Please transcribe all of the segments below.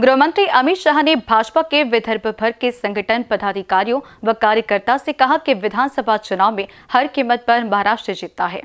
गृह मंत्री अमित शाह ने भाजपा के विदर्भ भर के संगठन पदाधिकारियों व कार्यकर्ता से कहा कि विधानसभा चुनाव में हर कीमत पर महाराष्ट्र जीतता है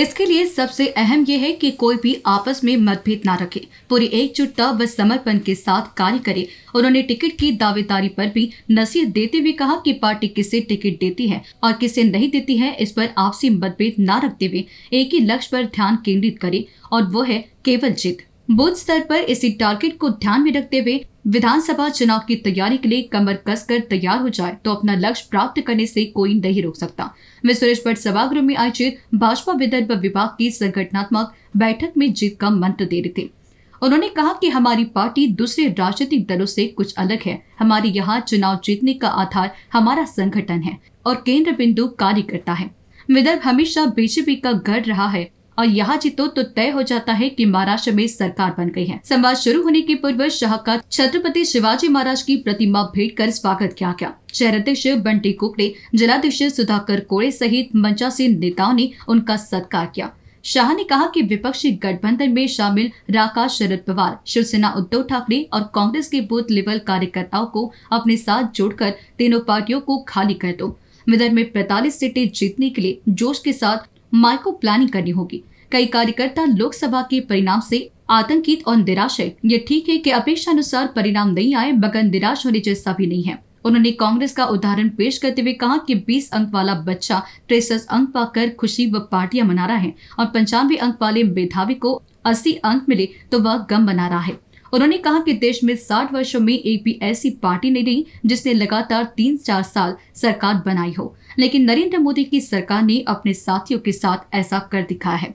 इसके लिए सबसे अहम ये है कि कोई भी आपस में मतभेद ना रखे पूरी एकजुटता व समर्पण के साथ कार्य करे उन्होंने टिकट की दावेदारी पर भी नसीहत देते हुए कहा कि पार्टी किसे टिकट देती है और किसे नहीं देती है इस पर आपसी मतभेद ना रखते हुए एक ही लक्ष्य पर ध्यान केंद्रित करे और वो है केवल जीत बूथ स्तर पर इसी टारगेट को ध्यान में रखते हुए विधानसभा चुनाव की तैयारी के लिए कमर कसकर तैयार हो जाए तो अपना लक्ष्य प्राप्त करने से कोई नहीं रोक सकता वे सुरेश भट्ट सभागृह में आयोजित भाजपा विदर्भ विभाग की संगठनात्मक बैठक में जीत का मंत्र दे रहे थे उन्होंने कहा कि हमारी पार्टी दूसरे राजनीतिक दलों से कुछ अलग है हमारे यहाँ चुनाव जीतने का आधार हमारा संगठन है और केंद्र बिंदु कार्यकर्ता है विदर्भ हमेशा बीजेपी का गढ़ रहा है और यहाँ जीतो तो तय हो जाता है कि महाराष्ट्र में सरकार बन गई है संवाद शुरू होने के पूर्व शाह का छत्रपति शिवाजी महाराज की प्रतिमा भेंट कर स्वागत किया गया शहर अध्यक्ष बंटी कुकड़े जिलाध्यक्ष सुधाकर कोड़े सहित मंचासीन नेताओं ने उनका सत्कार किया शाह ने कहा कि विपक्षी गठबंधन में शामिल राका शरद पवार शिवसेना उद्धव ठाकरे और कांग्रेस के बूथ लेवल कार्यकर्ताओं को अपने साथ जोड़कर तीनों पार्टियों को खाली कर दो विदर्भ में पैतालीस सीटें जीतने के लिए जोश के साथ माइक्रो प्लानिंग करनी होगी कई कार्यकर्ता लोकसभा के परिणाम से आतंकित और निराश है ये ठीक है कि अपेक्षा अनुसार परिणाम नहीं आए मगर निराश होने जैसा भी नहीं है उन्होंने कांग्रेस का उदाहरण पेश करते हुए कहा कि 20 अंक वाला बच्चा तिरसठ अंक पाकर खुशी व पार्टियां मना रहा है और पंचानवे अंक वाले मेधावी को 80 अंक मिले तो वह गम बना रहा है उन्होंने कहा कि देश में 60 वर्षों में एक भी ऐसी पार्टी नहीं रही जिसने लगातार तीन चार साल सरकार बनाई हो लेकिन नरेंद्र मोदी की सरकार ने अपने साथियों के साथ ऐसा कर दिखा है